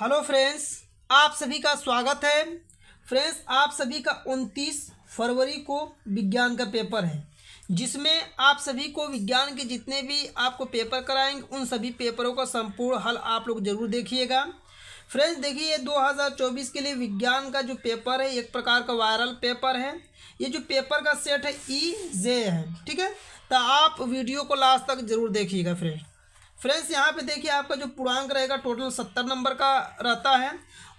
hello friends आप सभी का स्वागत है फ्रेंड्स आप सभी का उनतीस फरवरी को विज्ञान का पेपर है जिसमें आप सभी को विज्ञान के जितने भी आपको पेपर कराएंगे उन सभी पेपरों का संपूर्ण हल आप लोग जरूर देखिएगा फ्रेंड्स देखिए 2024 के लिए विज्ञान का जो पेपर है एक प्रकार का वायरल पेपर है ये जो पेपर का सेट है ई जे है ठीक है तो आप वीडियो को लास्ट तक जरूर देखिएगा फ्रेंड्स फ्रेंड्स यहाँ पे देखिए आपका जो पूर्णांक रहेगा टोटल सत्तर नंबर का रहता है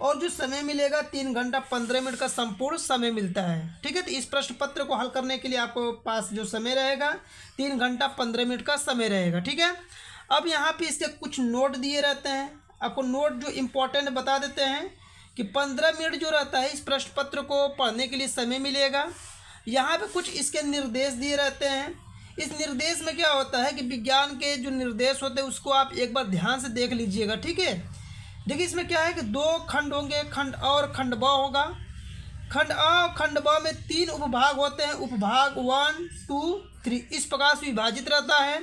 और जो समय मिलेगा तीन घंटा पंद्रह मिनट का संपूर्ण समय मिलता है ठीक है तो इस प्रश्न पत्र को हल करने के लिए आपको पास जो समय रहेगा तीन घंटा पंद्रह मिनट का समय रहेगा ठीक है अब यहाँ पे इसके कुछ नोट दिए रहते हैं आपको नोट जो इम्पोर्टेंट बता देते हैं कि पंद्रह मिनट जो रहता है इस प्रश्न पत्र को पढ़ने के लिए समय मिलेगा यहाँ पर कुछ इसके निर्देश दिए रहते हैं इस निर्देश में क्या होता है कि विज्ञान के जो निर्देश होते हैं उसको आप एक बार ध्यान से देख लीजिएगा ठीक है देखिए इसमें क्या है कि दो खंड होंगे खंड अ और खंड ब होगा खंड अ और खंड ब में तीन उपभाग होते हैं उपभाग वन टू थ्री इस प्रकार से विभाजित रहता है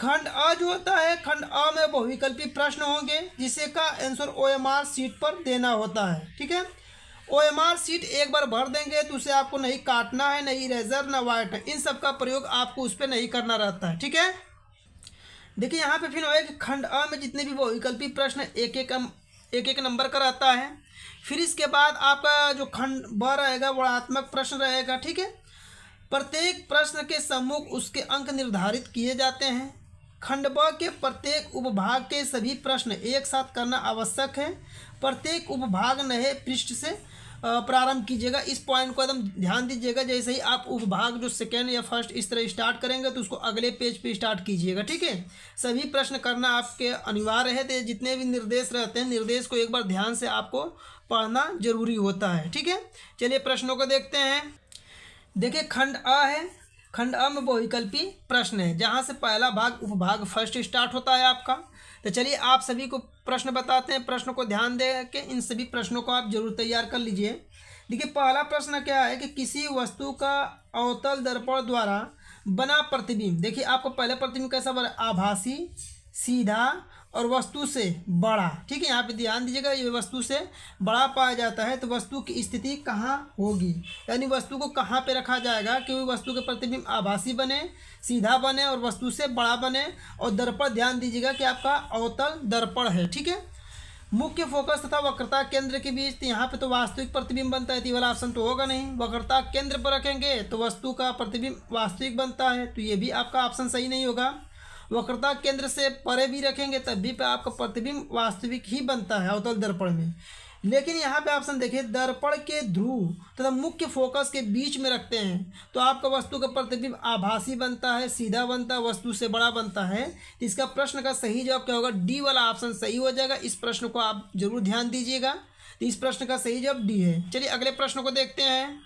खंड अ जो होता है खंड अ में बहुविकल्पी प्रश्न होंगे जिसे का answer O M R sheet पर देना होता है ठीक है ओ एम आर सीट एक बार भर देंगे तो उसे आपको नहीं काटना है नहीं रेजर ना वाइट इन सब का प्रयोग आपको उस पर नहीं करना रहता है ठीक है देखिए यहाँ पे फिर एक खंड अ में जितने भी वैकल्पिक प्रश्न एक एक एक एक नंबर का रहता है फिर इसके बाद आपका जो खंड ब रहेगा वर्णात्मक प्रश्न रहेगा ठीक है प्रत्येक प्रश्न के सम्मुख उसके अंक निर्धारित किए जाते हैं खंड ब के प्रत्येक उपभाग के सभी प्रश्न एक साथ करना आवश्यक है प्रत्येक उपभाग नए पृष्ठ से प्रारंभ कीजिएगा इस पॉइंट को एकदम ध्यान दीजिएगा जैसे ही आप उपभाग जो सेकेंड या फर्स्ट इस तरह स्टार्ट करेंगे तो उसको अगले पेज पे स्टार्ट कीजिएगा ठीक है सभी प्रश्न करना आपके अनिवार्य है तो जितने भी निर्देश रहते हैं निर्देश को एक बार ध्यान से आपको पढ़ना जरूरी होता है ठीक है चलिए प्रश्नों को देखते हैं देखिए खंड अ है खंड अ में बहुविकल्पी प्रश्न है जहाँ से पहला भाग उपभाग फर्स्ट स्टार्ट होता है आपका तो चलिए आप सभी को प्रश्न बताते हैं प्रश्न को ध्यान दे के इन सभी प्रश्नों को आप जरूर तैयार कर लीजिए देखिए पहला प्रश्न क्या है कि किसी वस्तु का अवतल दर्पण द्वारा बना प्रतिबिंब देखिए आपको पहले प्रतिबिंब कैसा बना आभासी सीधा और वस्तु से बड़ा ठीक है यहाँ पे ध्यान दीजिएगा ये वस्तु से बड़ा पाया जाता है तो वस्तु की स्थिति कहाँ होगी यानी वस्तु को कहाँ पे रखा जाएगा कि वस्तु के प्रतिबिंब आभासी बने सीधा बने और वस्तु से बड़ा बने और दर्पण ध्यान दीजिएगा कि आपका अवतल दर्पण है ठीक है मुख्य फोकस तथा वक्रता केंद्र के बीच तो यहाँ पे तो वास्तविक प्रतिबिंब बनता है तो वाला ऑप्शन तो होगा नहीं वक्रता केंद्र पर रखेंगे तो वस्तु का प्रतिबिंब वास्तविक बनता है तो ये भी आपका ऑप्शन सही नहीं होगा वक्रता केंद्र से परे भी रखेंगे तब भी आपका प्रतिबिंब वास्तविक ही बनता है अवतल दर्पण में लेकिन यहाँ पे ऑप्शन देखिए दर्पण के ध्रुव तथा मुख्य फोकस के बीच में रखते हैं तो आपका वस्तु का प्रतिबिंब आभासी बनता है सीधा बनता है वस्तु से बड़ा बनता है इसका प्रश्न का सही जवाब क्या होगा डी वाला ऑप्शन सही हो जाएगा इस प्रश्न को आप जरूर ध्यान दीजिएगा तो इस प्रश्न का सही जवाब डी है चलिए अगले प्रश्न को देखते हैं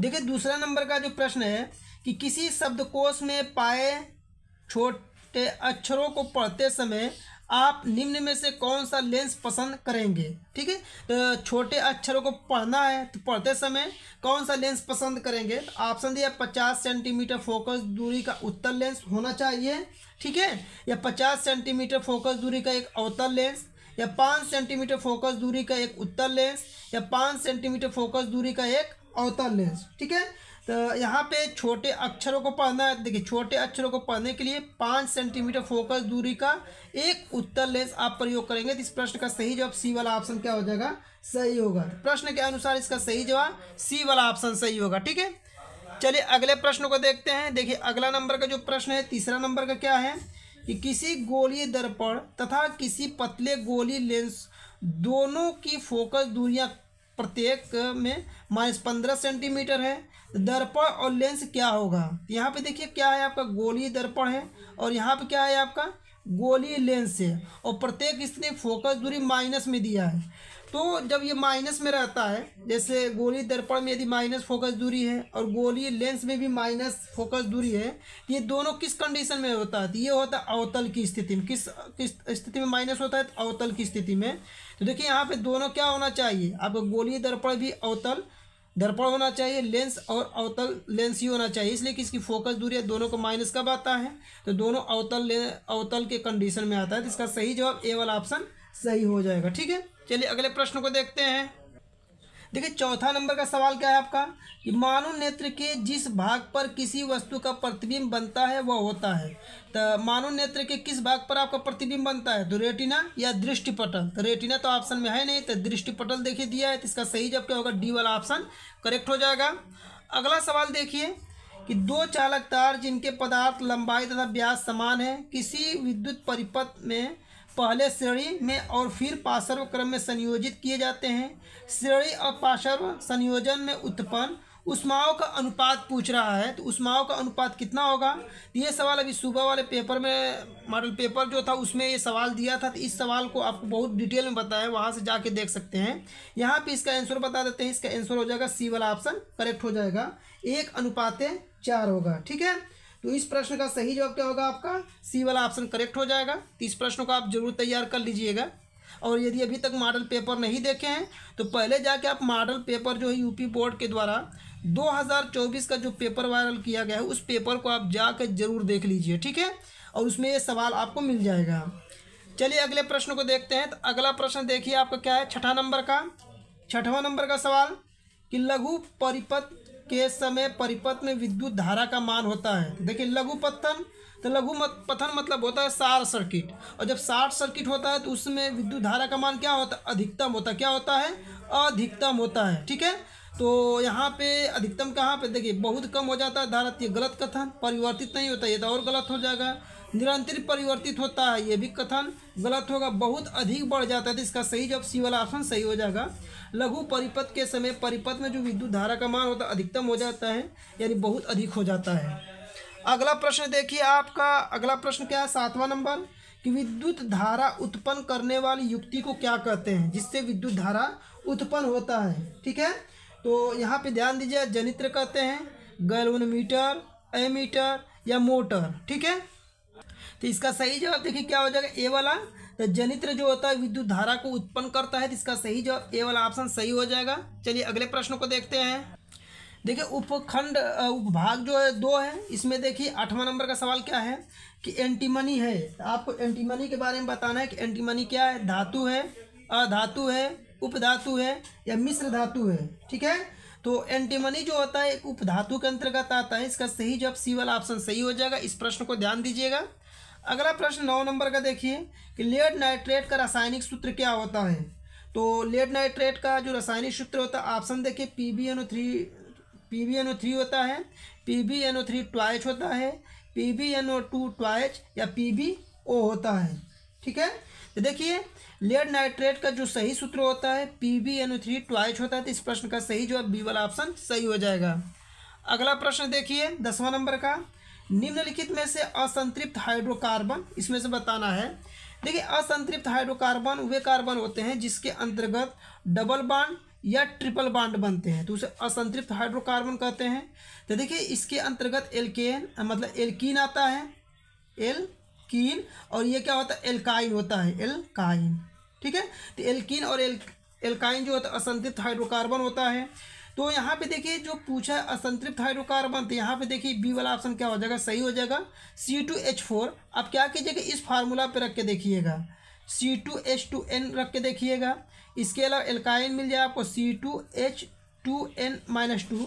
देखिए दूसरा नंबर का जो प्रश्न है कि किसी शब्दकोश में पाए छोट के अक्षरों को पढ़ते समय आप निम्न में से कौन सा लेंस पसंद करेंगे ठीक है तो छोटे अक्षरों को पढ़ना है तो पढ़ते समय कौन सा लेंस पसंद करेंगे तो ऑप्शन दिया पचास सेंटीमीटर फोकस दूरी का उत्तर लेंस होना चाहिए ठीक है या पचास सेंटीमीटर फोकस दूरी का एक अवतर लेंस या पाँच सेंटीमीटर फोकस दूरी का एक उत्तर लेंस या पाँच सेंटीमीटर फोकस दूरी का एक अवतर लेंस ठीक है तो यहाँ पे छोटे अक्षरों को पढ़ना है देखिए छोटे अक्षरों को पढ़ने के लिए पाँच सेंटीमीटर फोकस दूरी का एक उत्तर लेंस आप प्रयोग करेंगे तो इस प्रश्न का सही जवाब सी वाला ऑप्शन क्या हो जाएगा सही होगा तो प्रश्न के अनुसार इसका सही जवाब सी वाला ऑप्शन सही होगा ठीक है चलिए अगले प्रश्न को देखते हैं देखिए अगला नंबर का जो प्रश्न है तीसरा नंबर का क्या है कि किसी गोली दर्पण तथा किसी पतले गोली लेंस दोनों की फोकस दूरियां प्रत्येक में माइनस पंद्रह सेंटीमीटर है दर्पण और लेंस क्या होगा यहाँ पे देखिए क्या है आपका गोली दर्पण है और यहाँ पे क्या है आपका गोली लेंस है और प्रत्येक इसने फोकस दूरी माइनस में दिया है तो जब ये माइनस में रहता है जैसे गोली दर्पण में यदि माइनस फोकस दूरी है और गोली लेंस में भी माइनस फोकस दूरी है ये दोनों किस कंडीशन में होता है तो ये होता है अवतल की स्थिति में किस किस स्थिति में माइनस होता है तो अवतल की स्थिति में तो देखिए यहाँ पे दोनों क्या होना चाहिए आपको गोली दर्पण भी अवतल दर्पण होना चाहिए लेंस और अवतल लेंस ही होना चाहिए इसलिए कि इसकी फोकस दूरी है दोनों को माइनस कब आता है तो दोनों अवतल अवतल के कंडीशन में आता है तो इसका सही जवाब ए वाला ऑप्शन सही हो जाएगा ठीक है चलिए अगले प्रश्न को देखते हैं देखिए चौथा नंबर का सवाल क्या है आपका कि मानव नेत्र के जिस भाग पर किसी वस्तु का प्रतिबिंब बनता है वह होता है तो मानव नेत्र के किस भाग पर आपका प्रतिबिंब बनता है तो रेटिना या दृष्टिपटल तो रेटिना तो ऑप्शन में है नहीं तो दृष्टिपटल देखिए दिया है तो इसका सही जब क्या होगा डी वाला ऑप्शन करेक्ट हो जाएगा अगला सवाल देखिए कि दो चालक तार जिनके पदार्थ लंबाई तथा ब्याज समान है किसी विद्युत परिपथ में पहले श्रेणी में और फिर पाशर्व क्रम में संयोजित किए जाते हैं श्रेणी और पाशर्व संयोजन में उत्पन्न उष्माओं का अनुपात पूछ रहा है तो उष्माओं का अनुपात कितना होगा तो ये सवाल अभी सुबह वाले पेपर में मॉडल पेपर जो था उसमें ये सवाल दिया था तो इस सवाल को आपको बहुत डिटेल में बताया वहाँ से जाके देख सकते हैं यहाँ पे इसका आंसर बता देते हैं इसका आंसर हो जाएगा सी वाला ऑप्शन करेक्ट हो जाएगा एक अनुपात चार होगा ठीक है तो इस प्रश्न का सही जवाब क्या होगा आपका सी वाला ऑप्शन करेक्ट हो जाएगा तो इस प्रश्न को आप जरूर तैयार कर लीजिएगा और यदि अभी तक मॉडल पेपर नहीं देखे हैं तो पहले जाके आप मॉडल पेपर जो है यूपी बोर्ड के द्वारा 2024 का जो पेपर वायरल किया गया है उस पेपर को आप जाकर जरूर देख लीजिए ठीक है और उसमें ये सवाल आपको मिल जाएगा चलिए अगले प्रश्न को देखते हैं तो अगला प्रश्न देखिए आपका क्या है छठा नंबर का छठवा नंबर का सवाल कि लघु परिपथ के समय परिपथ में विद्युत धारा का मान होता है देखिए लघु पत्थन तो लघु पथन मतलब होता है शार्ट सर्किट और जब शार्ट सर्किट होता है तो उसमें विद्युत धारा का मान क्या होता है अधिकतम होता क्या होता है अधिकतम होता है ठीक है तो यहाँ पे अधिकतम कहाँ पे देखिए बहुत कम हो जाता है धारा ये गलत कथन परिवर्तित नहीं होता ये तो और गलत हो जाएगा निरंतर परिवर्तित होता है ये भी कथन गलत होगा बहुत अधिक बढ़ जाता है तो इसका सही जब सी वाला ऑप्शन सही हो जाएगा लघु परिपथ के समय परिपथ में जो विद्युत धारा का मान होता है अधिकतम हो जाता है यानी बहुत अधिक हो जाता है अगला प्रश्न देखिए आपका अगला प्रश्न क्या है सातवां नंबर कि विद्युत धारा उत्पन्न करने वाली युक्ति को क्या कहते हैं जिससे विद्युत धारा उत्पन्न होता है ठीक है तो यहाँ पे ध्यान दीजिए जनित्र कहते हैं गैलोनमीटर एमीटर या मोटर ठीक है तो इसका सही जवाब देखिए क्या हो जाएगा ए वाला तो जनित्र जो होता है विद्युत धारा को उत्पन्न करता है तो इसका सही जवाब ए वाला ऑप्शन सही हो जाएगा चलिए अगले प्रश्न को देखते हैं देखिए उपखंड उपभाग जो है दो है इसमें देखिए आठवां नंबर का सवाल क्या है कि एंटीमनी है आपको एंटीमनी के बारे में बताना है कि एंटीमनी क्या है धातु है अधातु है उपधातु है या मिश्र धातु है ठीक है तो एंटीमनी जो होता है एक उपधातु के अंतर्गत आता है इसका सही जवाब सी वाला ऑप्शन सही हो जाएगा इस प्रश्न को ध्यान दीजिएगा अगला प्रश्न नौ नंबर का देखिए कि लेड नाइट्रेट का रासायनिक सूत्र क्या होता है तो लेड नाइट्रेट का जो रासायनिक सूत्र होता है ऑप्शन देखिए P B N O three P B N O three होता है P B N O three twice होता है P B N O two twice या पी बी ओ होता है ठीक है तो देखिए लेड नाइट्रेट का जो सही सूत्र होता है P B N O three twice होता है तो इस प्रश्न का सही जवाब बी वाला ऑप्शन सही हो जाएगा अगला प्रश्न देखिए दसवां नंबर का निम्नलिखित में से असंतृप्त हाइड्रोकार्बन इसमें से बताना है देखिए असंतृप्त हाइड्रोकार्बन वे कार्बन होते हैं जिसके अंतर्गत डबल बांड या ट्रिपल बांड बनते हैं तो उसे असंतृप्त हाइड्रोकार्बन कहते हैं तो देखिए इसके अंतर्गत एल्केन मतलब एल्कीन आता है एल्कीन और ये क्या होता है एल्काइन होता है एल्काइन ठीक है तो एल्कीन और एल एल्काइन जो होता है असंतृप्त हाइड्रोकार्बन होता है तो यहाँ पे देखिए जो पूछा है असंतृप्त हाइड्रोकार्बन तो यहाँ पे देखिए बी वाला ऑप्शन क्या हो जाएगा सही हो जाएगा सी टू एच फोर अब क्या कीजिएगा इस फार्मूला पे रख के देखिएगा C two H two N रख के देखिएगा इसके अलावा एल्काइन मिल जाए आपको C two H two N minus two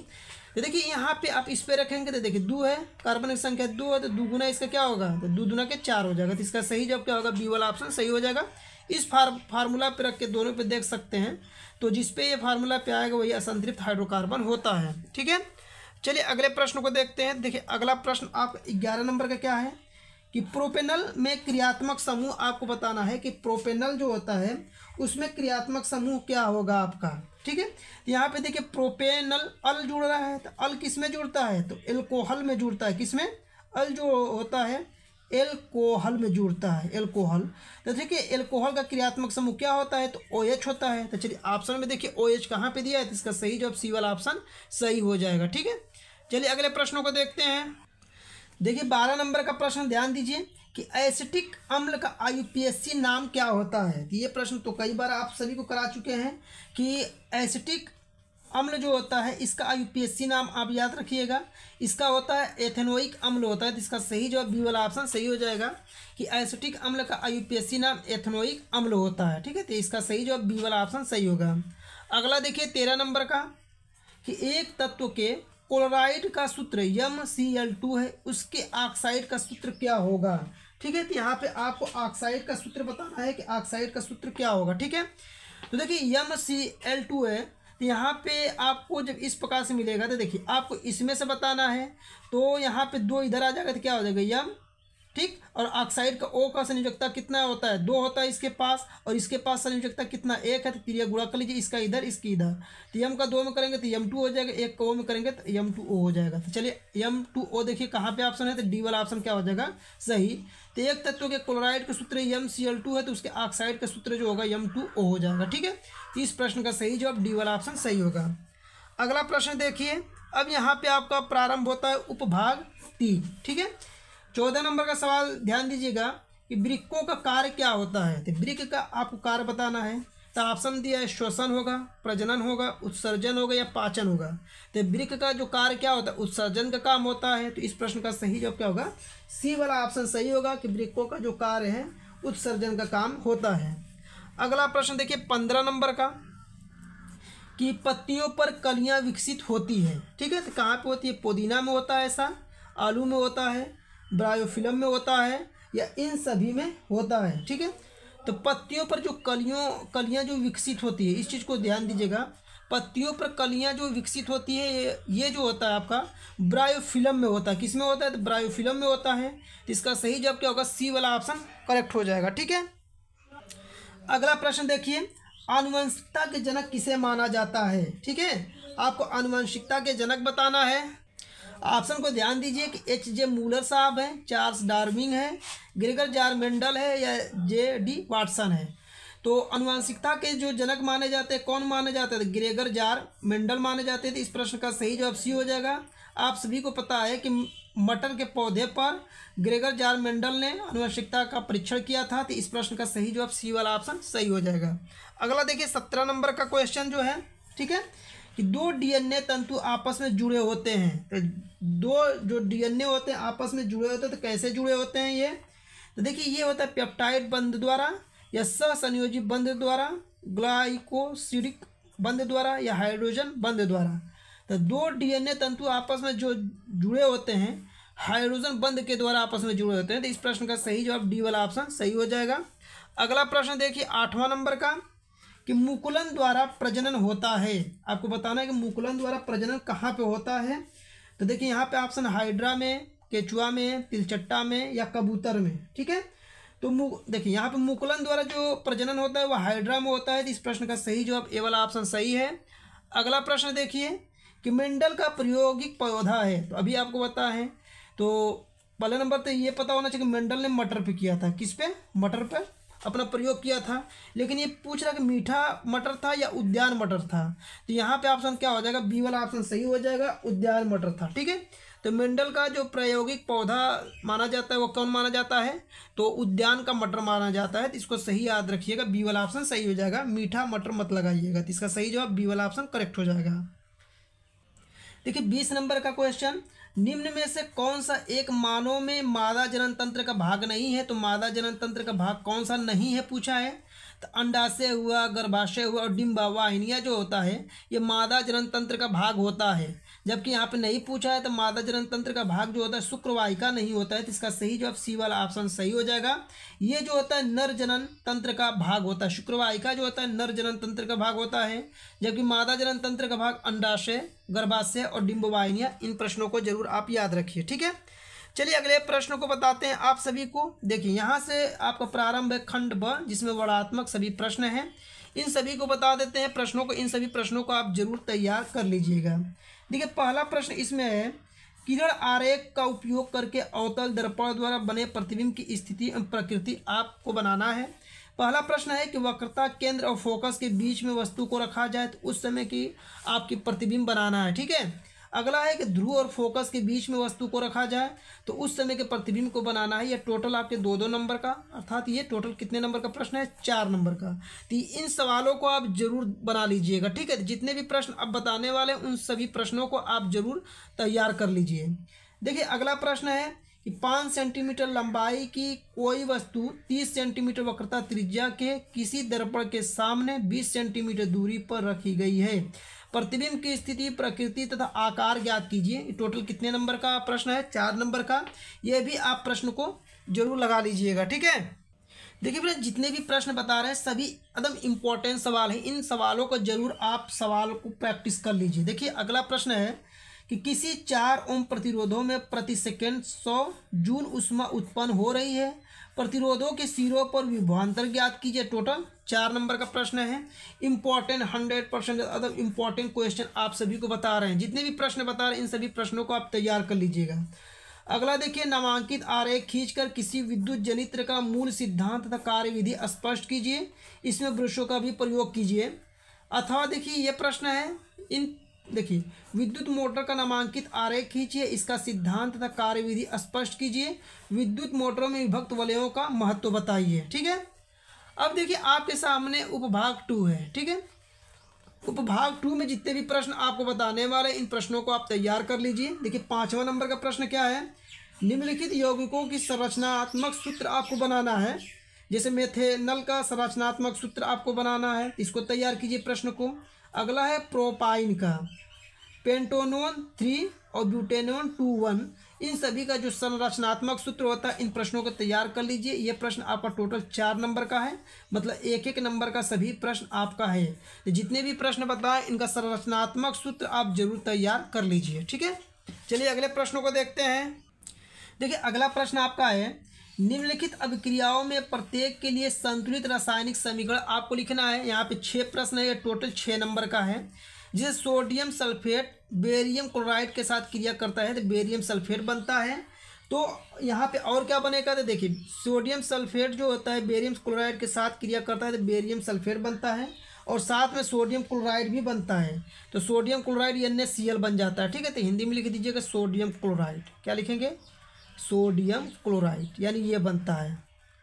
तो देखिए यहाँ पे आप इस पे रखेंगे तो देखिए दो है कार्बन की संख्या दो है तो दो गुना इसका क्या होगा तो दो दुना के चार हो जाएगा तो इसका सही जब क्या होगा बी वाला ऑप्शन सही हो जाएगा इस फार फार्मूला पर रख के दोनों पे देख सकते हैं तो जिस पे ये फार्मूला पे आएगा वही असंतृप्त हाइड्रोकार्बन होता है ठीक है चलिए अगले प्रश्न को देखते हैं देखिए अगला प्रश्न आप ग्यारह नंबर का क्या है कि प्रोपेनल में क्रियात्मक समूह आपको बताना है कि प्रोपेनल जो होता है उसमें क्रियात्मक समूह क्या होगा आपका ठीक है तो यहाँ पे देखिए प्रोपेनल अल जुड़ रहा है तो अल किस तो में जुड़ता है तो एल्कोहल में जुड़ता है किस में अल जो होता है एल्कोहल में जुड़ता है एल्कोहल तो देखिए एल्कोहल का क्रियात्मक समूह क्या होता है तो ओ OH होता है तो चलिए ऑप्शन में देखिए ओ एच कहाँ पे दिया है तो इसका सही जो सी वाला ऑप्शन सही हो जाएगा ठीक है चलिए अगले प्रश्नों को देखते हैं देखिए बारह नंबर का प्रश्न ध्यान दीजिए कि एसिटिक अम्ल का आईयूपीएससी नाम क्या होता है तो ये प्रश्न तो कई बार आप सभी को करा चुके हैं कि एसिटिक अम्ल जो होता है इसका आईयूपीएससी नाम आप याद रखिएगा इसका होता है एथेनोइक अम्ल होता है जिसका तो इसका सही जवाब बी वाला ऑप्शन सही हो जाएगा कि एसिटिक अम्ल का आईयूपीएससी नाम एथेनोइक अम्ल होता है ठीक है तो इसका सही जवाब बी वाला ऑप्शन सही होगा अगला देखिए तेरह नंबर का कि एक तत्व के क्लोराइड का सूत्र यम सी एल टू है उसके ऑक्साइड का सूत्र क्या होगा ठीक है तो यहाँ पे आपको ऑक्साइड का सूत्र बताना है कि ऑक्साइड का सूत्र क्या होगा ठीक है तो देखिए यम सी एल टू है तो यहाँ पे आपको जब इस प्रकार से मिलेगा तो देखिए आपको इसमें से बताना है तो यहाँ पे दो इधर आ जाएगा तो क्या हो जाएगा यम ठीक और ऑक्साइड का ओ का संयोजकता कितना होता है दो होता है इसके पास और इसके पास संयोजकता कितना एक है तो यह गुड़ा कर लीजिए इसका इधर इसकी इधर तो यम का दो में करेंगे तो यम टू हो जाएगा एक का ओ में करेंगे तो यम टू ओ हो जाएगा तो चलिए यम टू ओ देखिए कहाँ पे ऑप्शन है तो डी वाला ऑप्शन क्या हो जाएगा सही तो एक तत्व के क्लोराइड का सूत्र यम सी एल टू है तो उसके ऑक्साइड का सूत्र जो होगा यम टू ओ हो जाएगा ठीक है तो इस प्रश्न का सही जवाब डी वाला ऑप्शन सही होगा अगला प्रश्न देखिए अब यहाँ पे आपका प्रारंभ होता है उपभाग तीन ठीक है चौदह नंबर का सवाल ध्यान दीजिएगा कि ब्रिकों का कार्य क्या होता है तो ब्रिक का आपको कार्य बताना है तो ऑप्शन दिया है श्वसन होगा प्रजनन होगा उत्सर्जन होगा या पाचन होगा तो ब्रिक का जो कार्य क्या होता है उत्सर्जन का काम होता है तो इस प्रश्न का सही जवाब क्या होगा सी वाला ऑप्शन सही होगा कि ब्रिकों का जो कार्य है उत्सर्जन का काम होता है अगला प्रश्न देखिए पंद्रह नंबर का कि पत्तियों पर कलियाँ विकसित होती हैं ठीक है तो कहाँ पर होती है पुदीना में होता है ऐसा आलू में होता है ब्रायोफिलम में होता है या इन सभी में होता है ठीक है तो पत्तियों पर जो कलियों कलियाँ जो विकसित होती है इस चीज़ को ध्यान दीजिएगा पत्तियों पर कलियाँ जो विकसित होती है ये ये जो होता है आपका ब्रायोफिलम में होता है किस में होता है तो ब्रायोफिलम में होता है तो इसका सही जवाब क्या होगा सी वाला ऑप्शन करेक्ट हो जाएगा ठीक है अगला प्रश्न देखिए आनुवंशिकता के जनक किसे माना जाता है ठीक है आपको आनुवंशिकता के जनक बताना है ऑप्शन को ध्यान दीजिए कि एच जे मूलर साहब हैं चार्ल्स डार्विंग है ग्रेगर जार मेंडल है या जे डी वाटसन है तो अनुवांशिकता के जो जनक माने जाते हैं कौन माने जाते थे ग्रेगर जार मेंडल माने जाते थे इस प्रश्न का सही जवाब सी हो जाएगा आप सभी को पता है कि मटर के पौधे पर ग्रेगर जार मेंडल ने अनुवांशिकता का परीक्षण किया था तो इस प्रश्न का सही जवाब सी वाला ऑप्शन सही हो जाएगा अगला देखिए सत्रह नंबर का क्वेश्चन जो है ठीक है कि दो डीएनए तंतु आपस में जुड़े होते हैं तो दो जो डीएनए होते हैं आपस में जुड़े होते हैं तो कैसे जुड़े होते हैं ये तो देखिए ये होता है पेप्टाइड बंद द्वारा या संयोजी बंद द्वारा ग्लाइकोसिडिक बंद द्वारा या हाइड्रोजन बंद द्वारा तो दो डीएनए तंतु आपस में जो जुड़े होते हैं हाइड्रोजन बंद के द्वारा आपस में जुड़े होते हैं तो इस प्रश्न का सही जवाब डी वाला ऑप्शन सही हो जाएगा अगला प्रश्न देखिए आठवां नंबर का कि मुकुलन द्वारा प्रजनन होता है आपको बताना है कि मुकुलन द्वारा प्रजनन कहाँ पे होता है तो देखिए यहाँ पे ऑप्शन हाइड्रा में केचुआ में तिलचट्टा में या कबूतर में ठीक है तो मु देखिए यहाँ पे मुकुलन द्वारा जो प्रजनन होता है वह हाइड्रा में होता है तो इस प्रश्न का सही जवाब ए वाला ऑप्शन सही है अगला प्रश्न देखिए कि मेंडल का प्रयोगिक पौधा है तो अभी आपको पता है तो पहले नंबर तो ये पता होना चाहिए कि मेंडल ने मटर पे किया था किस पे मटर पे अपना प्रयोग किया था लेकिन ये पूछ रहा कि मीठा मटर था या उद्यान मटर था तो यहाँ पे ऑप्शन क्या हो जाएगा बी वाला ऑप्शन सही हो जाएगा उद्यान मटर था ठीक है तो मिंडल का जो प्रायोगिक पौधा माना जाता है वो कौन माना जाता है तो उद्यान का मटर माना जाता है तो इसको सही याद रखिएगा बी वाला ऑप्शन सही हो जाएगा मीठा मटर मत लगाइएगा तो इसका सही जवाब बी वाला ऑप्शन करेक्ट हो जाएगा देखिए बीस नंबर का क्वेश्चन निम्न में से कौन सा एक मानव में मादा जनन तंत्र का भाग नहीं है तो मादा जनन तंत्र का भाग कौन सा नहीं है पूछा है तो अंडाशय हुआ गर्भाशय हुआ और डिम्बावाहिनिया जो होता है ये मादा जनन तंत्र का भाग होता है जबकि यहाँ पे नहीं पूछा है तो मादा जनन तंत्र का भाग जो होता है शुक्रवाहिका नहीं होता है तो इसका सही जवाब सी वाला ऑप्शन सही हो जाएगा ये जो होता है नर जनन तंत्र का भाग होता है शुक्रवाहिका जो होता है नर जनन तंत्र का भाग होता है जबकि मादा जनन तंत्र का भाग अंडाशय गर्भाशय और डिम्बवाहिनिया इन प्रश्नों को जरूर आप याद रखिए ठीक है चलिए अगले प्रश्न को बताते हैं आप सभी को देखिए यहाँ से आपका प्रारंभ है खंड ब जिसमें वर्णात्मक सभी प्रश्न हैं इन सभी को बता देते हैं प्रश्नों को इन सभी प्रश्नों को आप जरूर तैयार कर लीजिएगा देखिए पहला प्रश्न इसमें है किरण आरेख का उपयोग करके अवतल दर्पण द्वारा बने प्रतिबिंब की स्थिति एवं प्रकृति आपको बनाना है पहला प्रश्न है कि वक्रता केंद्र और फोकस के बीच में वस्तु को रखा जाए तो उस समय की आपकी प्रतिबिंब बनाना है ठीक है अगला है कि ध्रुव और फोकस के बीच में वस्तु को रखा जाए तो उस समय के प्रतिबिंब को बनाना है यह टोटल आपके दो दो नंबर का अर्थात ये टोटल कितने नंबर का प्रश्न है चार नंबर का तो इन सवालों को आप जरूर बना लीजिएगा ठीक है जितने भी प्रश्न आप बताने वाले हैं उन सभी प्रश्नों को आप जरूर तैयार कर लीजिए देखिए अगला प्रश्न है कि पाँच सेंटीमीटर लंबाई की कोई वस्तु तीस सेंटीमीटर वक्रता त्रिज्या के किसी दर्पण के सामने बीस सेंटीमीटर दूरी पर रखी गई है प्रतिबिंब की स्थिति प्रकृति तथा आकार ज्ञात कीजिए टोटल कितने नंबर का प्रश्न है चार नंबर का यह भी आप प्रश्न को जरूर लगा लीजिएगा ठीक है देखिए फ्रेंड जितने भी प्रश्न बता रहे हैं सभी एकदम इम्पोर्टेंट सवाल हैं इन सवालों को जरूर आप सवाल को प्रैक्टिस कर लीजिए देखिए अगला प्रश्न है कि किसी चार ओम प्रतिरोधों में प्रति सेकेंड सौ जून उष्मा उत्पन्न हो रही है प्रतिरोधों के सिरों पर विभवान्तर ज्ञात कीजिए टोटल चार नंबर का प्रश्न है important hundred percent other important question आप सभी को बता रहे हैं जितने भी प्रश्न बता रहे हैं इन सभी प्रश्नों को आप तैयार कर लीजिएगा अगला देखिए नामांकित आरेख खींचकर किसी विद्युत जनित्र का मूल सिद्धांत तथा कार्य विधि स्पष्ट कीजिए इसमें वृक्षों का भी प्रयोग कीजिए अथवा देखिए ये प्रश्न है इन देखिए विद्युत मोटर का नामांकित आरेख खींचिए इसका सिद्धांत तथा कार्यविधि स्पष्ट कीजिए विद्युत मोटरों में विभक्त वलयों का महत्व बताइए ठीक है अब देखिए आपके सामने उपभाग टू है ठीक है उपभाग टू में जितने भी प्रश्न आपको बताने वाले इन प्रश्नों को आप तैयार कर लीजिए देखिए पाँचवा नंबर का प्रश्न क्या है निम्नलिखित यौगिकों की संरचनात्मक सूत्र आपको बनाना है जैसे मेथेनल का संरचनात्मक सूत्र आपको बनाना है इसको तैयार कीजिए प्रश्न को अगला है प्रोपाइन का पेंटोनोन थ्री और ब्यूटेनोन टू वन इन सभी का जो संरचनात्मक सूत्र होता है इन प्रश्नों को तैयार कर लीजिए ये प्रश्न आपका टोटल चार नंबर का है मतलब एक एक नंबर का सभी प्रश्न आपका है तो जितने भी प्रश्न बताए इनका संरचनात्मक सूत्र आप जरूर तैयार कर लीजिए ठीक है चलिए अगले प्रश्नों को देखते हैं देखिए अगला प्रश्न आपका है निम्नलिखित अभिक्रियाओं में प्रत्येक के लिए संतुलित रासायनिक समीकरण आपको लिखना है यहाँ पे छः प्रश्न है टोटल छः नंबर का है जिसे सोडियम सल्फेट बेरियम क्लोराइड के साथ क्रिया करता है तो बेरियम सल्फेट बनता है तो यहाँ पे और क्या बनेगा तो देखिए सोडियम सल्फेट जो होता है बेरियम क्लोराइड के साथ क्रिया करता है तो बेरियम सल्फेट बनता है और साथ में सोडियम क्लोराइड भी बनता है तो सोडियम क्लोराइड एन बन जाता है ठीक है तो हिंदी में लिख दीजिएगा सोडियम क्लोराइड क्या लिखेंगे सोडियम क्लोराइड यानी ये बनता है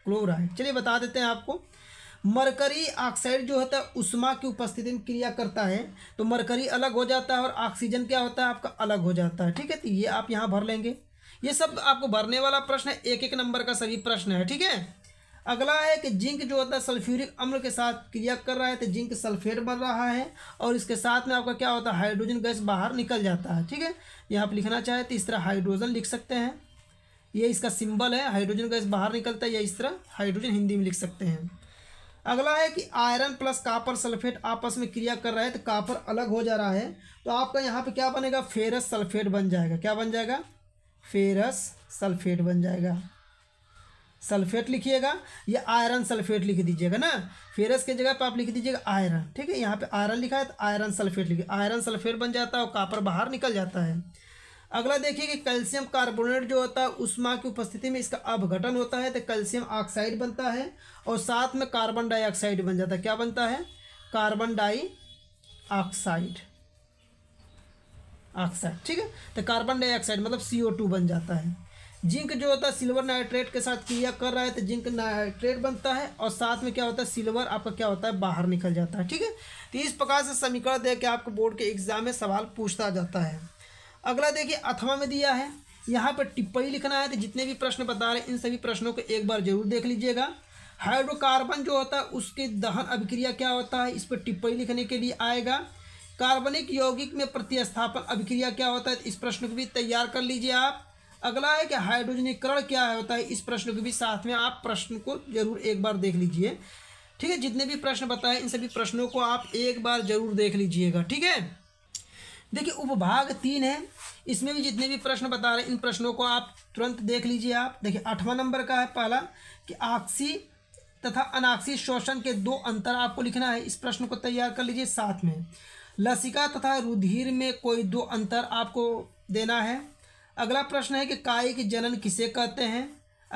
क्लोराइड चलिए बता देते हैं आपको मरकरी ऑक्साइड जो होता है उष्मा की उपस्थिति में क्रिया करता है तो मरकरी अलग हो जाता है और ऑक्सीजन क्या होता है आपका अलग हो जाता है ठीक है तो ये आप यहाँ भर लेंगे ये सब आपको भरने वाला प्रश्न है एक एक नंबर का सभी प्रश्न है ठीक है अगला है कि जिंक जो होता है सल्फ्यूरिक अम्ल के साथ क्रिया कर रहा है तो जिंक सल्फेट बन रहा है और इसके साथ में आपका क्या होता है हाइड्रोजन गैस बाहर निकल जाता है ठीक है यहाँ आप लिखना चाहे तो इस तरह हाइड्रोजन लिख सकते हैं ये इसका सिंबल है हाइड्रोजन गैस बाहर निकलता है या इस तरह हाइड्रोजन हिंदी में लिख सकते हैं अगला है कि आयरन प्लस कापर सल्फेट आपस में क्रिया कर रहा है तो कापर अलग हो जा रहा है तो आपका यहाँ पे क्या बनेगा फेरस सल्फेट बन जाएगा क्या बन जाएगा फेरस सल्फेट बन जाएगा सल्फेट लिखिएगा या आयरन सल्फेट लिख दीजिएगा ना फेरस की जगह पर आप लिख दीजिएगा आयरन ठीक है यहाँ पर आयरन लिखा है तो आयरन सल्फेट लिखिए आयरन सल्फेट बन जाता है और कापर बाहर निकल जाता है अगला देखिए कि कैल्शियम कार्बोनेट जो होता है उष्मा की उपस्थिति में इसका अवघटन होता है तो कैल्शियम ऑक्साइड बनता है और साथ में कार्बन डाइऑक्साइड बन जाता है क्या बनता है कार्बन डाई ऑक्साइड ऑक्साइड ठीक है तो कार्बन डाइऑक्साइड मतलब सी बन जाता है जिंक जो होता है सिल्वर नाइट्रेट के साथ क्रिया कर रहा है तो जिंक नाइट्रेट बनता है और साथ में क्या होता है सिल्वर आपका क्या होता है बाहर निकल जाता है ठीक है तो इस प्रकार से समीकरण दे के आपको बोर्ड के एग्जाम में सवाल पूछता जाता है अगला देखिए अथवा में दिया है यहाँ पर टिप्पणी लिखना है तो जितने भी प्रश्न बता रहे हैं इन सभी प्रश्नों को एक बार जरूर देख लीजिएगा हाइड्रोकार्बन जो होता है उसके दहन अभिक्रिया क्या होता है इस पर टिप्पणी लिखने के लिए आएगा कार्बनिक यौगिक में प्रतिस्थापन अभिक्रिया क्या होता है इस प्रश्न को भी तैयार कर लीजिए आप अगला है कि हाइड्रोजनीकरण क्या होता है इस प्रश्न को भी साथ में आप प्रश्न को जरूर एक बार देख लीजिए ठीक है जितने भी प्रश्न बताए इन सभी प्रश्नों को आप एक बार जरूर देख लीजिएगा ठीक है देखिए उपभाग तीन है इसमें भी जितने भी प्रश्न बता रहे हैं इन प्रश्नों को आप तुरंत देख लीजिए आप देखिए आठवां नंबर का है पहला कि आक्सी तथा अनाक्सी शोषण के दो अंतर आपको लिखना है इस प्रश्न को तैयार कर लीजिए साथ में लसिका तथा रुधिर में कोई दो अंतर आपको देना है अगला प्रश्न है कि कायिक जनन किसे कहते हैं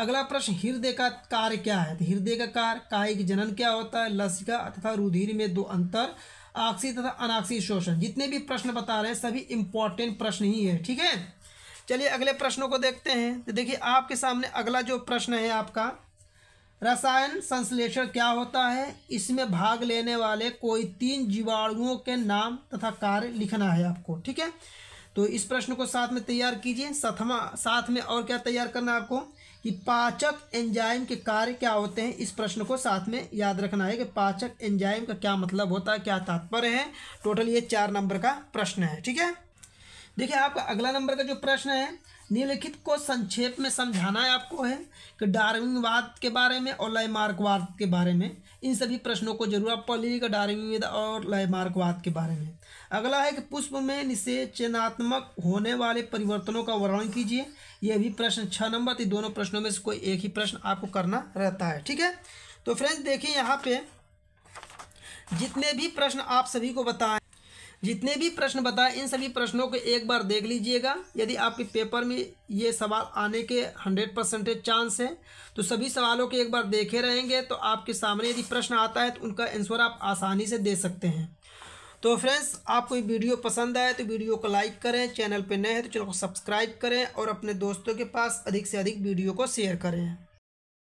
अगला प्रश्न हृदय का कार्य क्या है तो हृदय का कार्य कायिक जनन क्या होता है लसिका तथा रुधिर में दो अंतर आक्सी तथा अनाक्सी शोषण जितने भी प्रश्न बता रहे हैं सभी इंपॉर्टेंट प्रश्न ही है ठीक है चलिए अगले प्रश्नों को देखते हैं तो देखिए आपके सामने अगला जो प्रश्न है आपका रसायन संश्लेषण क्या होता है इसमें भाग लेने वाले कोई तीन जीवाणुओं के नाम तथा कार्य लिखना है आपको ठीक है तो इस प्रश्न को साथ में तैयार कीजिए साथमा साथ में और क्या तैयार करना है आपको कि पाचक एंजाइम के कार्य क्या होते हैं इस प्रश्न को साथ में याद रखना है कि पाचक एंजाइम का क्या मतलब होता है क्या तात्पर्य है टोटल ये चार नंबर का प्रश्न है ठीक है देखिए आपका अगला नंबर का जो प्रश्न है निम्नलिखित को संक्षेप में समझाना है आपको है कि डार्विनवाद के बारे में और लयमार्कवाद के बारे में इन सभी प्रश्नों को जरूर आप पढ़ लीजिएगा डार्विनवाद और लयमार्कवाद के बारे में अगला है कि पुष्प में निषेचनात्मक होने वाले परिवर्तनों का वर्णन कीजिए यह भी प्रश्न छः नंबर थी तो दोनों प्रश्नों में से कोई एक ही प्रश्न आपको करना रहता है ठीक है तो फ्रेंड्स देखिए यहाँ पे जितने भी प्रश्न आप सभी को बताए जितने भी प्रश्न बताए इन सभी प्रश्नों को एक बार देख लीजिएगा यदि आपके पेपर में ये सवाल आने के हंड्रेड परसेंटेज चांस है तो सभी सवालों के एक बार देखे रहेंगे तो आपके सामने यदि प्रश्न आता है तो उनका आंसर आप आसानी से दे सकते हैं तो फ्रेंड्स आपको ये वीडियो पसंद आए तो वीडियो को लाइक करें चैनल पर नए हैं तो चैनल को सब्सक्राइब करें और अपने दोस्तों के पास अधिक से अधिक वीडियो को शेयर करें